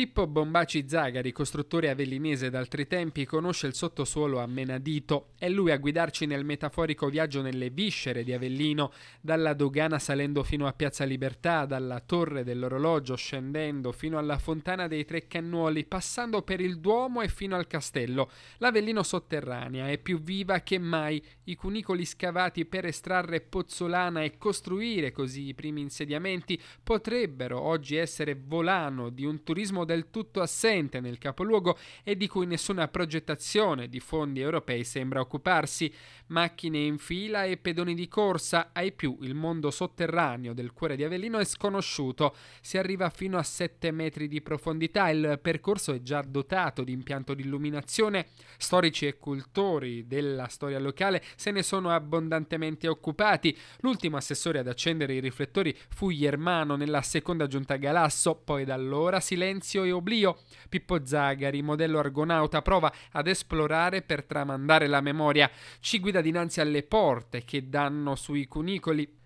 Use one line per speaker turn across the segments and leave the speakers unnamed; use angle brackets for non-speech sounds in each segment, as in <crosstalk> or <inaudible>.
Pippo Bombaci Zagari, costruttore avellinese d'altri tempi, conosce il sottosuolo a menadito. È lui a guidarci nel metaforico viaggio nelle viscere di Avellino, dalla dogana salendo fino a Piazza Libertà, dalla Torre dell'Orologio scendendo fino alla Fontana dei Tre Cannuoli, passando per il Duomo e fino al castello. L'Avellino sotterranea è più viva che mai. I cunicoli scavati per estrarre pozzolana e costruire così i primi insediamenti potrebbero oggi essere volano di un turismo del tutto assente nel capoluogo e di cui nessuna progettazione di fondi europei sembra occuparsi. Macchine in fila e pedoni di corsa, ai più il mondo sotterraneo del cuore di Avellino è sconosciuto. Si arriva fino a 7 metri di profondità, il percorso è già dotato di impianto di illuminazione. Storici e cultori della storia locale se ne sono abbondantemente occupati. L'ultimo assessore ad accendere i riflettori fu Germano nella seconda giunta Galasso, poi da allora silenzio silenzio e oblio. Pippo Zagari, modello argonauta, prova ad esplorare per tramandare la memoria. Ci guida dinanzi alle porte che danno sui cunicoli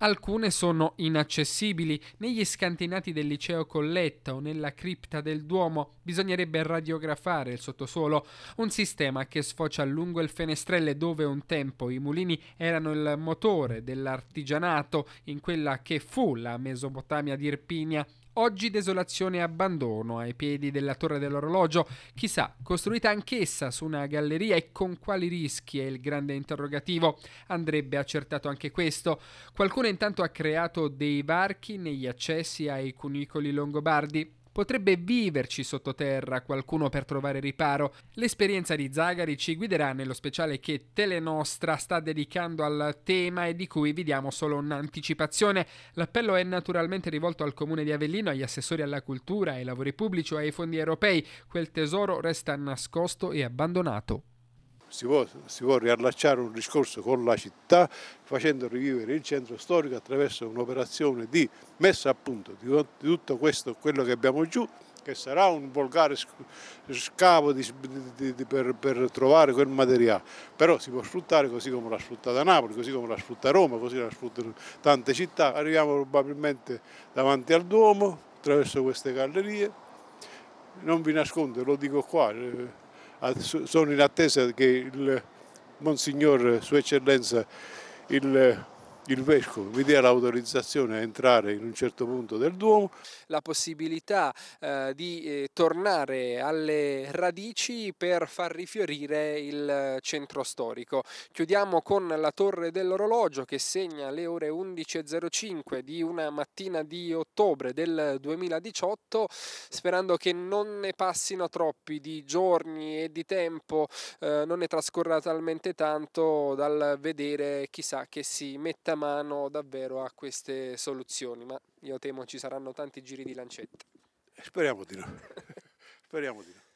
Alcune sono inaccessibili negli scantinati del liceo Colletta o nella cripta del Duomo. Bisognerebbe radiografare il sottosuolo, un sistema che sfocia lungo il fenestrelle dove un tempo i mulini erano il motore dell'artigianato in quella che fu la Mesopotamia di Irpinia Oggi desolazione e abbandono ai piedi della Torre dell'Orologio, chissà, costruita anch'essa su una galleria e con quali rischi è il grande interrogativo. Andrebbe accertato anche questo. Qualcuno intanto ha creato dei varchi negli accessi ai cunicoli longobardi. Potrebbe viverci sottoterra qualcuno per trovare riparo. L'esperienza di Zagari ci guiderà nello speciale che Telenostra sta dedicando al tema e di cui vi diamo solo un'anticipazione. L'appello è naturalmente rivolto al comune di Avellino, agli assessori alla cultura, ai lavori pubblici o ai fondi europei. Quel tesoro resta nascosto e abbandonato
si può, si può, riallacciare un discorso con la città facendo rivivere il centro storico attraverso un'operazione di messa a punto di, tutto questo, quello che abbiamo giù, che sarà un volgare scavo di, di, per, per, trovare quel materiale, però si può sfruttare così come l'ha sfruttata Napoli, così come l'ha sfruttata Roma, così l'ha sfruttata tante città, arriviamo probabilmente davanti al Duomo attraverso queste gallerie, non vi nascondo, lo dico qua eh, Ah, sono in attesa che il Monsignor, Sua Eccellenza, il il vescovo vi dia l'autorizzazione a entrare in un certo punto del Duomo.
La possibilità eh, di eh, tornare alle radici per far rifiorire il centro storico. Chiudiamo con la torre dell'orologio che segna le ore 11.05 di una mattina di ottobre del 2018, sperando che non ne passino troppi di giorni e di tempo, eh, non ne trascorra talmente tanto dal vedere chissà che si metta mano davvero a queste soluzioni, ma io temo ci saranno tanti giri di lancetta.
Speriamo di no. <laughs> Speriamo di no.